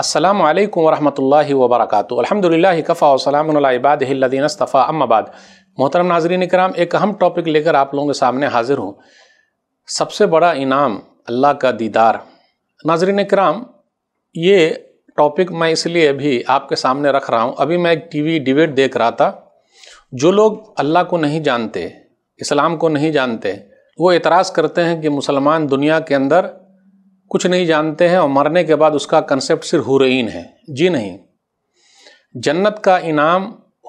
अल्लाम वरहमल वबरक अलहमदिल्ला कफ़ा वसलामबादीनस्तफ़ा अम्माबाद मोहतरम नाजरीन कराम एक अहम टॉपिक लेकर आप लोगों के सामने हाजिर हूँ सबसे बड़ा इनाम अल्लाह का दीदार नाजरीन कराम ये टॉपिक मैं इसलिए अभी आपके सामने रख रहा हूँ अभी मैं एक टीवी डिबेट देख रहा था जो लोग अल्लाह को नहीं जानते इस्लाम को नहीं जानते वो एतराज़ करते हैं कि मुसलमान दुनिया के अंदर कुछ नहीं जानते हैं और मरने के बाद उसका कंसेप्ट सिर्फ हुरैन है जी नहीं जन्नत का इनाम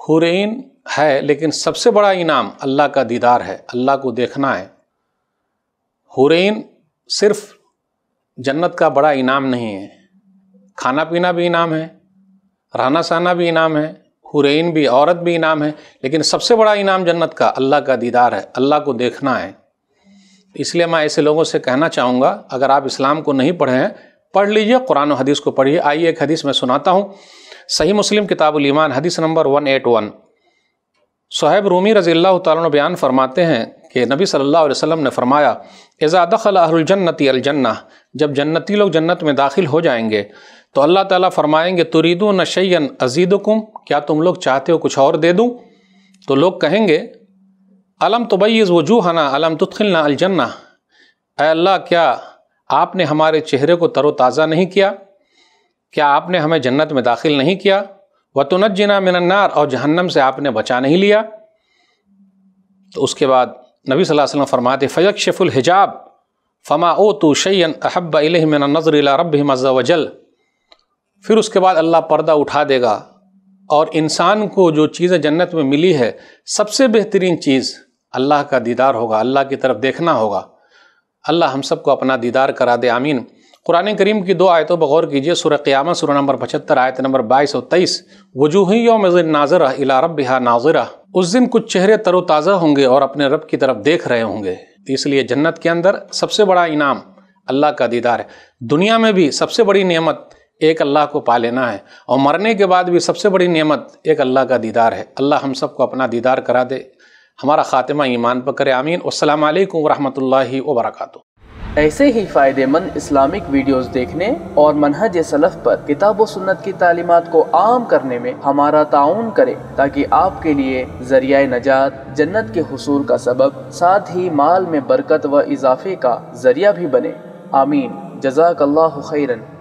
हुरैन है लेकिन सबसे बड़ा इनाम अल्लाह का दीदार है अल्लाह को देखना है हुरैन सिर्फ जन्नत का बड़ा इनाम नहीं है खाना पीना भी इनाम है रहना सहना भी इनाम है हुरैन भी औरत भी इनाम है लेकिन सबसे बड़ा इनाम जन्नत का अल्लाह का दीदार है अल्लाह को देखना है इसलिए मैं ऐसे लोगों से कहना चाहूँगा अगर आप इस्लाम को नहीं पढ़े हैं पढ़ लीजिए कुरान हदीस को पढ़िए आइए एक हदीस मैं सुनाता हूँ सही मुस्लिम किताबुल ईमान हदीस नंबर वन एट वन शहब रूमी रज़ी अल्लाह तन बयान फरमाते हैं कि नबी सल्लल्लाहु अलैहि वसल्लम ने फरमाया एज़ा दखल अहलजन्नती अलजन्ना जब जन्नती लोग जन्नत में दाखिल हो जाएंगे तो अल्लाह ताला फरमाएंगे तुरीदो नशैन अजीदकुम क्या तुम लोग चाहते हो कुछ और दे दूँ तो लोग कहेंगे अलम तबैज़ वजूहना अलम तुतखिलना अलजन्ना अल्लाह क्या आपने हमारे चेहरे को तरोताज़ा नहीं किया क्या आपने हमें जन्नत में दाखिल नहीं किया वतुनजना मिनन्नार और जहन्नम से आपने बचा नहीं लिया तो उसके बाद नबी सल्लल्लाहु अलैहि वसल्लम फरमाते फ़यक शफुल हिजाब फमा ओ तो शैन अहब मिन नज़र रब मज़ा वजल फिर उसके बाद अल्लाह पर्दा उठा देगा और इंसान को जो चीज़ें जन्नत में मिली है सबसे बेहतरीन चीज़ अल्लाह का दीदार होगा अल्लाह की तरफ देखना होगा अल्लाह हम सबको अपना दीदार करा दे आमीन कुरान करीम की दो आयतों बगौर कीजिए सुर क़्यामत सुर नंबर पचहत्तर आयत नंबर बाईस और तेईस वजूही योम नाजर अला रब बिहा नाजरा उस दिन कुछ चेहरे तरोताज़ा होंगे और अपने रब की तरफ देख रहे होंगे इसलिए जन्नत के अंदर सबसे बड़ा इनाम अल्लाह का दीदार है दुनिया में भी सबसे बड़ी नियमत एक अल्लाह को पा लेना है और मरने के बाद भी सबसे बड़ी नियमत एक अल्लाह का दीदार है अल्लाह हम सबको अपना दीदार करा दे हमारा ख़ात्मा ईमान पर करे आमीन अल्लाम वरहमल वबरकू ऐसे ही फ़ायदेमंद इस्लामिक वीडियोस देखने और मनहज सलफ़ पर किताब व सुन्नत की तालीमत को आम करने में हमारा ताउन करें ताकि आपके लिए जरिया नजात जन्नत के हसूल का सबब साथ ही माल में बरकत व इजाफे का जरिया भी बने आमीन जजाकल्ला खैरन